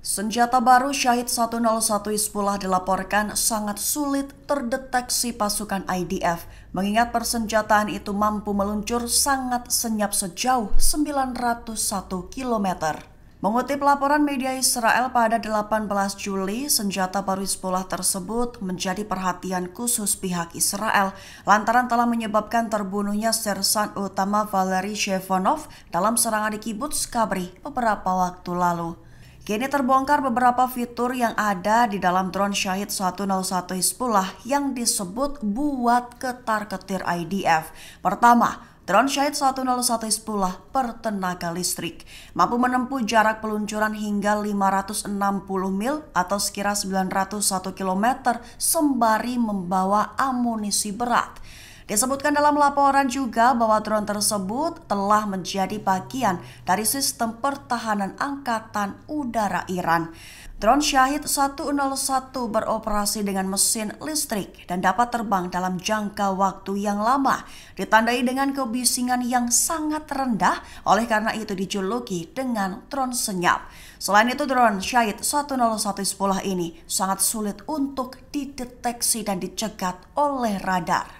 Senjata baru Syahid 101 Ispulah dilaporkan sangat sulit terdeteksi pasukan IDF mengingat persenjataan itu mampu meluncur sangat senyap sejauh 901 km. Mengutip laporan media Israel pada 18 Juli, senjata baru Hizbullah tersebut menjadi perhatian khusus pihak Israel lantaran telah menyebabkan terbunuhnya Sersan Utama Valery Shevonov dalam serangan di kibbutz Kabri beberapa waktu lalu. Kini terbongkar beberapa fitur yang ada di dalam drone Syahid 101 Hispullah yang disebut buat ketar-ketir IDF. Pertama, drone Syahid 101 Hispullah bertenaga listrik, mampu menempuh jarak peluncuran hingga 560 mil atau sekira 901 km sembari membawa amunisi berat. Disebutkan dalam laporan juga bahwa drone tersebut telah menjadi bagian dari sistem pertahanan Angkatan Udara Iran. Drone Syahid 101 beroperasi dengan mesin listrik dan dapat terbang dalam jangka waktu yang lama, ditandai dengan kebisingan yang sangat rendah, oleh karena itu dijuluki dengan drone senyap. Selain itu, drone Syahid sepuluh ini sangat sulit untuk dideteksi dan dicegat oleh radar.